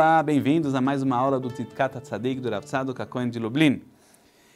Olá, bem-vindos a mais uma aula do Titkata Tzadik do Rapsado Kakoen de Lublin.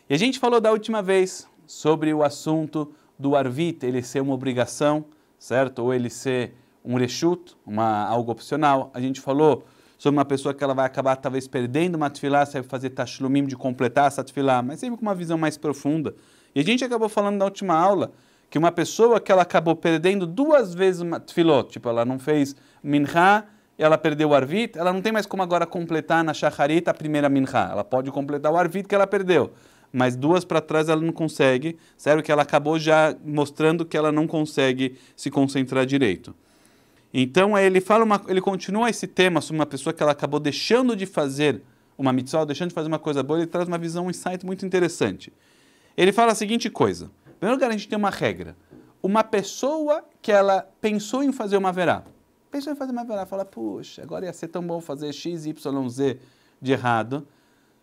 E a gente falou da última vez sobre o assunto do Arvit, ele ser uma obrigação, certo? Ou ele ser um reshut, uma, algo opcional. A gente falou sobre uma pessoa que ela vai acabar talvez perdendo uma tefilá, se vai fazer tashlumim de completar essa tefilá, mas sempre com uma visão mais profunda. E a gente acabou falando na última aula que uma pessoa que ela acabou perdendo duas vezes uma tefilot, tipo, ela não fez minhá ela perdeu o Arvit, ela não tem mais como agora completar na Shacharit a primeira Minha. Ela pode completar o Arvit que ela perdeu, mas duas para trás ela não consegue, sério que ela acabou já mostrando que ela não consegue se concentrar direito. Então ele fala uma, ele continua esse tema sobre uma pessoa que ela acabou deixando de fazer uma mitzvah, deixando de fazer uma coisa boa, ele traz uma visão, um insight muito interessante. Ele fala a seguinte coisa: primeiro lugar, a gente tem uma regra. Uma pessoa que ela pensou em fazer uma verá, Pensa em fazer uma verá, fala, puxa, agora ia ser tão bom fazer X, Y, Z de errado.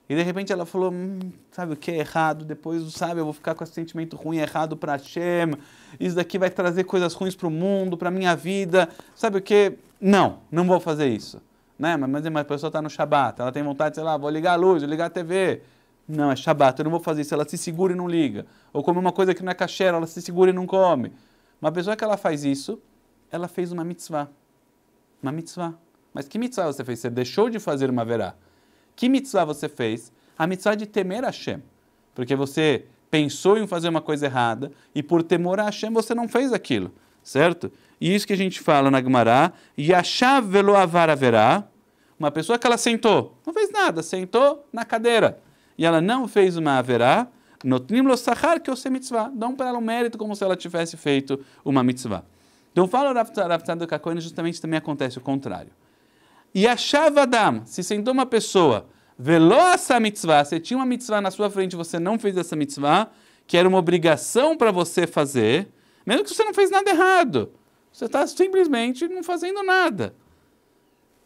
E de repente ela falou, hum, sabe o que é errado? Depois, sabe, eu vou ficar com esse sentimento ruim, é errado para Hashem. Isso daqui vai trazer coisas ruins para o mundo, para minha vida. Sabe o que? Não, não vou fazer isso. Né? Mas, mas a pessoa está no Shabat, ela tem vontade, sei lá, vou ligar a luz, vou ligar a TV. Não, é Shabat, eu não vou fazer isso. Ela se segura e não liga. Ou come uma coisa que não é caché, ela se segura e não come. Uma pessoa que ela faz isso, ela fez uma mitzvah. Uma mitzvah. Mas que mitzvah você fez? Você deixou de fazer uma verá. Que mitzvah você fez? A mitzvah de temer Hashem. Porque você pensou em fazer uma coisa errada e por temor a Hashem você não fez aquilo, certo? E isso que a gente fala na Gemara, Yashav velo verá, uma pessoa que ela sentou, não fez nada, sentou na cadeira e ela não fez uma verá? notnim lo sahar que você mitzvah, dão para ela um mérito como se ela tivesse feito uma mitzvah. Então fala Rav do HaKohen, justamente também acontece o contrário. E achava Adam, se sentou uma pessoa, velou essa mitzvah, você tinha uma mitzvah na sua frente, você não fez essa mitzvah, que era uma obrigação para você fazer, mesmo que você não fez nada errado. Você está simplesmente não fazendo nada.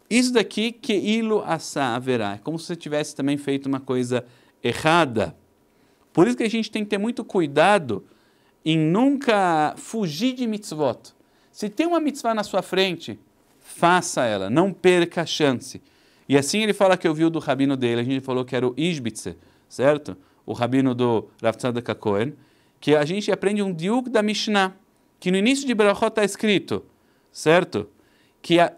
Isso daqui, que ilo assá haverá. É como se você tivesse também feito uma coisa errada. Por isso que a gente tem que ter muito cuidado em nunca fugir de mitzvot. Se tem uma mitzvah na sua frente, faça ela, não perca a chance. E assim ele fala que eu vi do rabino dele, a gente falou que era o Isbitze, certo? O rabino do Rav Tzadok Cohen, que a gente aprende um diuk da Mishnah, que no início de Berachot está escrito, certo? Que a,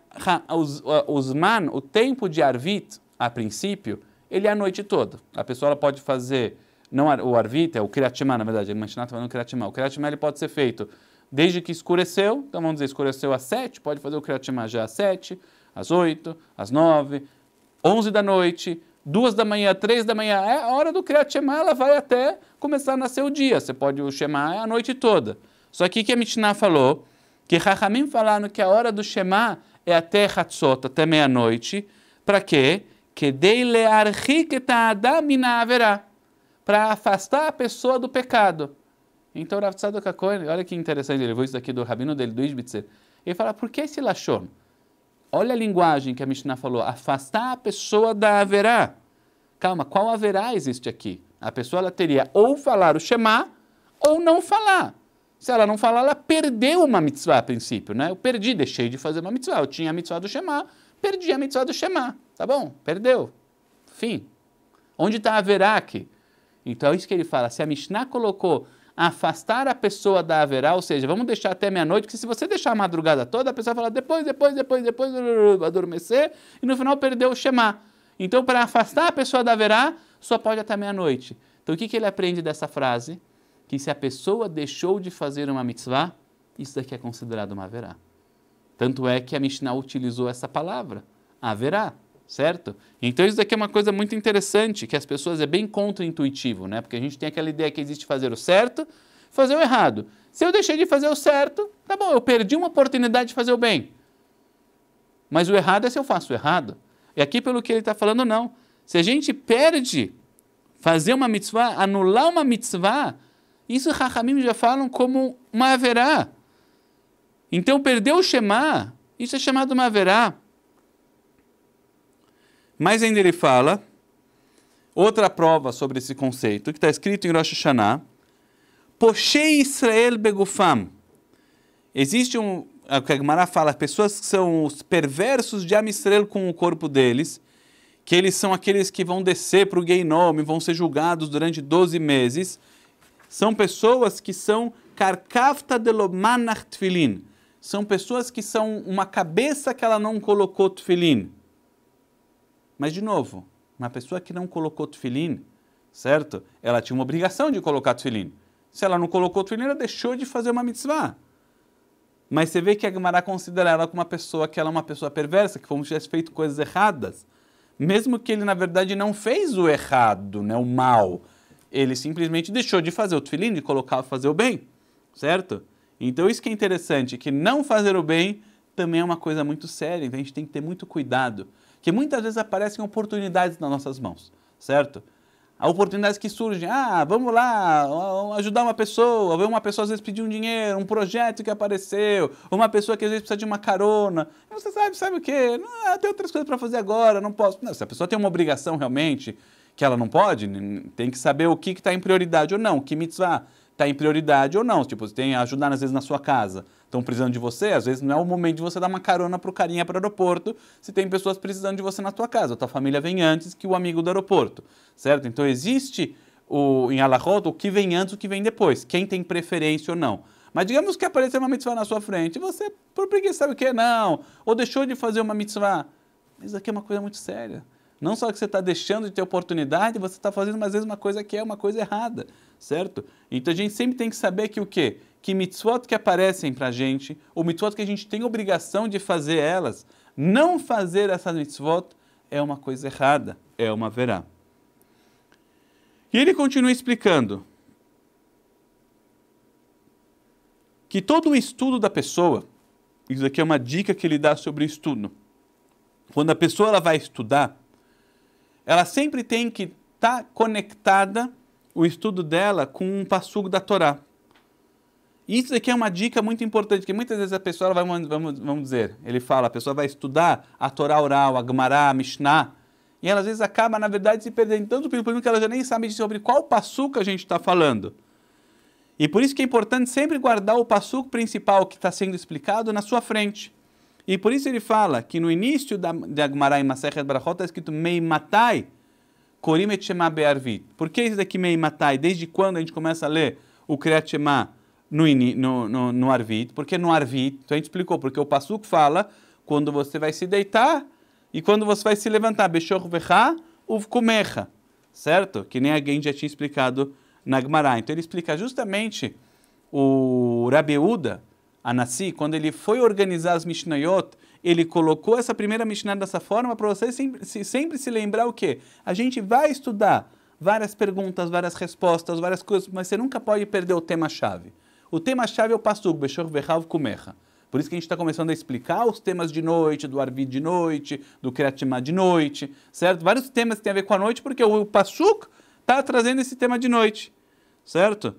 a, os, a, os man, o tempo de Arvit, a princípio, ele é a noite toda. A pessoa pode fazer, não o Arvit, é o Kriyat na verdade, a Mishnah está falando Kriyat O Kriyat ele pode ser feito desde que escureceu, então vamos dizer, escureceu às 7, pode fazer o Kriyat Shema já às 7, às 8, às 9, 11 da noite, 2 da manhã, 3 da manhã, é a hora do Kriyat Shema, ela vai até começar a nascer o dia, você pode o Shema é a noite toda. Só que o que a Mishnah falou? Que Rahamim falaram que a hora do Shema é até Hatzot, até meia-noite, para quê? Que deile arhiketa adam Para afastar a pessoa do pecado. Então, Rav Tzadok HaKohen, olha que interessante, ele levou isso daqui do rabino dele, do Isbitzer. Ele fala, por que esse Lashon? Olha a linguagem que a Mishnah falou, afastar a pessoa da haverá. Calma, qual haverá existe aqui? A pessoa ela teria ou falar o Shema ou não falar. Se ela não falar, ela perdeu uma mitzvah a princípio, né? Eu perdi, deixei de fazer uma mitzvah. Eu tinha a mitzvah do Shema, perdi a mitzvah do Shema, tá bom? Perdeu. Fim. Onde está a haverá aqui? Então é isso que ele fala. Se a Mishnah colocou afastar a pessoa da haverá, ou seja, vamos deixar até meia-noite, porque se você deixar a madrugada toda, a pessoa fala depois, depois, depois, depois, adormecer, e no final perdeu o Shema. Então, para afastar a pessoa da haverá, só pode até meia-noite. Então, o que, que ele aprende dessa frase? Que se a pessoa deixou de fazer uma mitzvah, isso daqui é considerado uma haverá. Tanto é que a Mishnah utilizou essa palavra, haverá certo? Então isso daqui é uma coisa muito interessante, que as pessoas é bem contra-intuitivo né? Porque a gente tem aquela ideia que existe fazer o certo, fazer o errado. Se eu deixei de fazer o certo, tá bom, eu perdi uma oportunidade de fazer o bem. Mas o errado é se eu faço o errado. E aqui pelo que ele está falando, não. Se a gente perde fazer uma mitzvah, anular uma mitzvah, isso Rahamim ha já falam como uma haverá. Então perder o Shema, isso é chamado uma haverá. Mas ainda ele fala outra prova sobre esse conceito, que está escrito em Rosh Hashanah, Poshei Israel Begufam. Existe um, é o que a Gemara fala, pessoas que são os perversos de Amistrel com o corpo deles, que eles são aqueles que vão descer para o gay nome, vão ser julgados durante 12 meses, são pessoas que são karkafta delomanach tfilin, são pessoas que são uma cabeça que ela não colocou tfilin. Mas, de novo, uma pessoa que não colocou tefilim, certo? Ela tinha uma obrigação de colocar tefilim. Se ela não colocou tefilim, ela deixou de fazer uma mitzvah. Mas você vê que a Gemara considera ela como uma pessoa que ela é uma pessoa perversa, que como se tivesse feito coisas erradas. Mesmo que ele, na verdade, não fez o errado, né, o mal. Ele simplesmente deixou de fazer o tefilim, e colocar, fazer o bem, certo? Então isso que é interessante, que não fazer o bem também é uma coisa muito séria, então a gente tem que ter muito cuidado que muitas vezes aparecem oportunidades nas nossas mãos, certo? Há oportunidades que surgem, ah, vamos lá, ajudar uma pessoa, ver uma pessoa às vezes pedir um dinheiro, um projeto que apareceu, uma pessoa que às vezes precisa de uma carona. Você sabe, sabe o quê? Não, ah, tem outras coisas para fazer agora, não posso. Não, se a pessoa tem uma obrigação realmente que ela não pode, tem que saber o que está em prioridade ou não, que mitzvah está em prioridade ou não. Tipo, você tem ajudar às vezes na sua casa, estão precisando de você, às vezes não é o momento de você dar uma carona para o carinha para o aeroporto, se tem pessoas precisando de você na tua casa, a tua família vem antes que o amigo do aeroporto, certo? Então existe o, em Alahot o que vem antes, o que vem depois, quem tem preferência ou não. Mas digamos que apareceu uma mitzvah na sua frente, você por preguiça sabe o que? Não, ou deixou de fazer uma mitzvah. Isso aqui é uma coisa muito séria. Não só que você está deixando de ter oportunidade, você está fazendo às vezes uma coisa que é uma coisa errada, certo? Então a gente sempre tem que saber que o quê? Que mitzvot que aparecem para a gente, ou mitzvot que a gente tem obrigação de fazer elas, não fazer essas mitzvot é uma coisa errada, é uma verá. E ele continua explicando que todo o estudo da pessoa, isso aqui é uma dica que ele dá sobre o estudo, quando a pessoa ela vai estudar, ela sempre tem que estar tá conectada o estudo dela com um passugo da Torá. Isso aqui é uma dica muito importante, porque muitas vezes a pessoa vai, vamos, vamos dizer, ele fala, a pessoa vai estudar a Torá oral, a Gemara, a Mishnah, e ela às vezes acaba, na verdade, se perdendo tanto pelo público que ela já nem sabe sobre qual passuco a gente está falando. E por isso que é importante sempre guardar o passuco principal que está sendo explicado na sua frente. E por isso ele fala que no início da, de Agmará em Masechet Barachot está escrito Meimatai Korim et Shema Be'arvit. Por que isso daqui Meimatai? Desde quando a gente começa a ler o Kriyat Shema no, no, no, no Arvit? Porque no Arvit, então a gente explicou, porque o Pasuk fala quando você vai se deitar e quando você vai se levantar. Beshor Vecha Uvkumecha. Certo? Que nem alguém já tinha explicado na Agmará. Então ele explica justamente o Rabeuda, Anassi, quando ele foi organizar as Mishnayot, ele colocou essa primeira Mishnah dessa forma para você sempre, sempre se lembrar o quê? A gente vai estudar várias perguntas, várias respostas, várias coisas, mas você nunca pode perder o tema-chave. O tema-chave é o Pasuk, Beshor Vechav Kumecha. Por isso que a gente está começando a explicar os temas de noite, do Arvi de noite, do Kreatimah de noite, certo? Vários temas que têm a ver com a noite, porque o Pasuk está trazendo esse tema de noite, certo?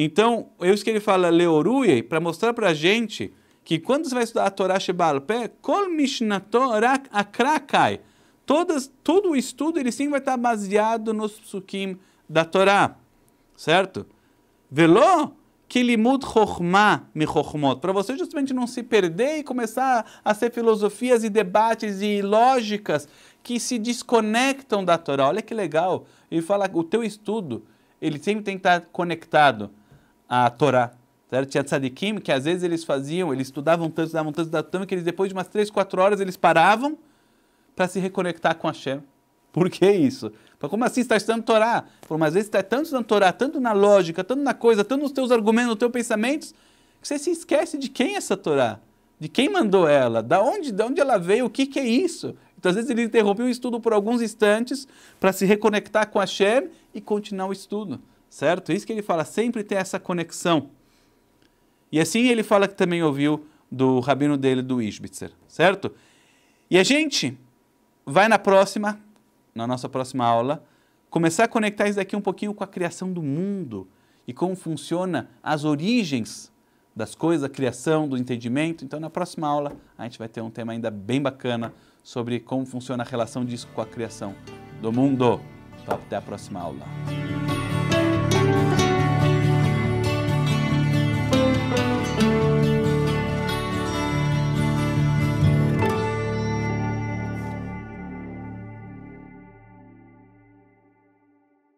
Então, é isso que ele fala, Leoruye, para mostrar para a gente que quando você vai estudar a Torá Shebalpé, Kol Mishnah Torah Akrakai, todas, todo o estudo ele sim vai estar baseado no sukim da Torá, certo? Velo Kilimut Chochmah Mi Chochmot, para você justamente não se perder e começar a ser filosofias e debates e lógicas que se desconectam da Torá. Olha que legal, ele fala o teu estudo, ele sempre tem que estar conectado a Torá. Certo? Tinha tzadikim que às vezes eles faziam, eles estudavam tanto, estudavam tanto, estudavam tanto, que eles depois de umas 3, 4 horas eles paravam para se reconectar com Hashem. Por que isso? Mas como assim está estudando Torá? mas às vezes está tanto estudando Torá, tanto na lógica, tanto na coisa, tanto nos teus argumentos, nos teus pensamentos, que você se esquece de quem é essa Torá, de quem mandou ela, da onde, da onde ela veio, o que, que é isso. Então, às vezes, ele interrompeu o estudo por alguns instantes para se reconectar com Hashem e continuar o estudo certo? É isso que ele fala, sempre ter essa conexão. E assim ele fala que também ouviu do rabino dele, do Ishbitzer, certo? E a gente vai na próxima, na nossa próxima aula, começar a conectar isso daqui um pouquinho com a criação do mundo e como funciona as origens das coisas, a criação, do entendimento. Então, na próxima aula, a gente vai ter um tema ainda bem bacana sobre como funciona a relação disso com a criação do mundo. Então, até a próxima aula.